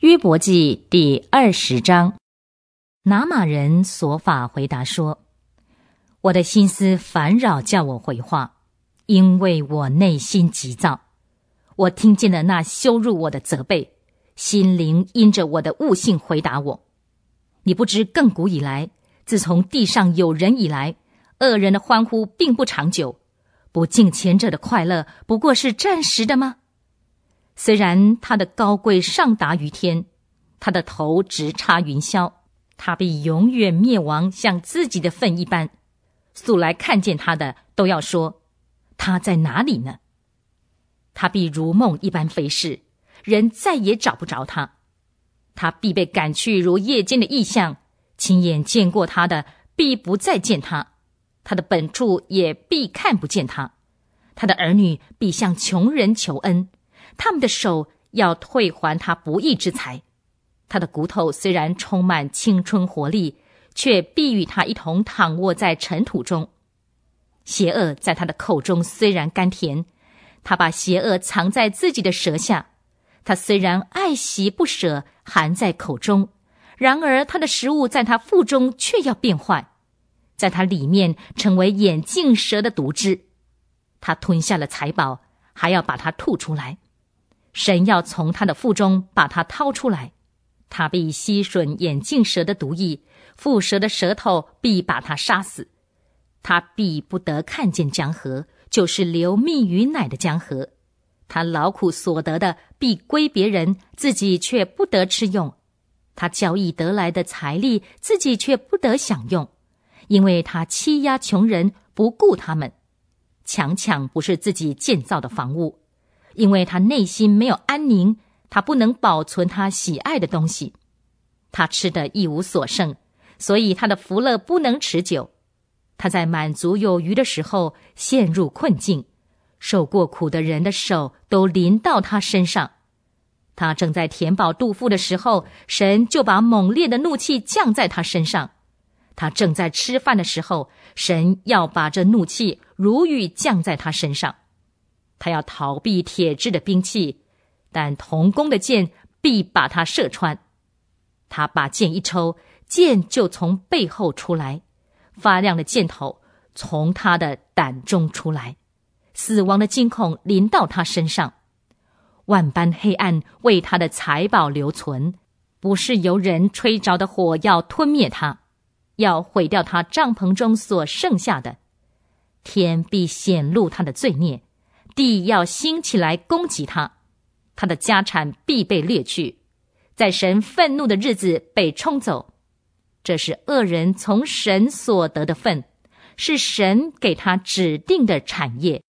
《约伯记》第二十章，拿马人索法回答说：“我的心思烦扰，叫我回话，因为我内心急躁。我听见了那羞辱我的责备，心灵因着我的悟性回答我。你不知，更古以来，自从地上有人以来，恶人的欢呼并不长久，不敬前者的快乐，不过是暂时的吗？”虽然他的高贵上达于天，他的头直插云霄，他必永远灭亡，像自己的粪一般。素来看见他的都要说：“他在哪里呢？”他必如梦一般飞逝，人再也找不着他。他必被赶去如夜间的异象，亲眼见过他的必不再见他，他的本处也必看不见他。他的儿女必向穷人求恩。他们的手要退还他不义之财，他的骨头虽然充满青春活力，却必与他一同躺卧在尘土中。邪恶在他的口中虽然甘甜，他把邪恶藏在自己的舌下。他虽然爱惜不舍，含在口中，然而他的食物在他腹中却要变坏，在他里面成为眼镜蛇的毒汁。他吞下了财宝，还要把它吐出来。神要从他的腹中把他掏出来，他必吸吮眼镜蛇的毒液，蝮蛇的舌头必把他杀死。他必不得看见江河，就是流蜜与奶的江河。他劳苦所得的必归别人，自己却不得吃用。他交易得来的财力，自己却不得享用，因为他欺压穷人，不顾他们，强抢不是自己建造的房屋。因为他内心没有安宁，他不能保存他喜爱的东西，他吃的一无所剩，所以他的福乐不能持久。他在满足有余的时候陷入困境，受过苦的人的手都临到他身上。他正在填饱肚腹的时候，神就把猛烈的怒气降在他身上。他正在吃饭的时候，神要把这怒气如雨降在他身上。他要逃避铁制的兵器，但铜弓的箭必把他射穿。他把箭一抽，箭就从背后出来，发亮的箭头从他的胆中出来。死亡的惊恐临到他身上，万般黑暗为他的财宝留存，不是由人吹着的火要吞灭他，要毁掉他帐篷中所剩下的。天必显露他的罪孽。地要兴起来攻击他，他的家产必被掠去，在神愤怒的日子被冲走，这是恶人从神所得的份，是神给他指定的产业。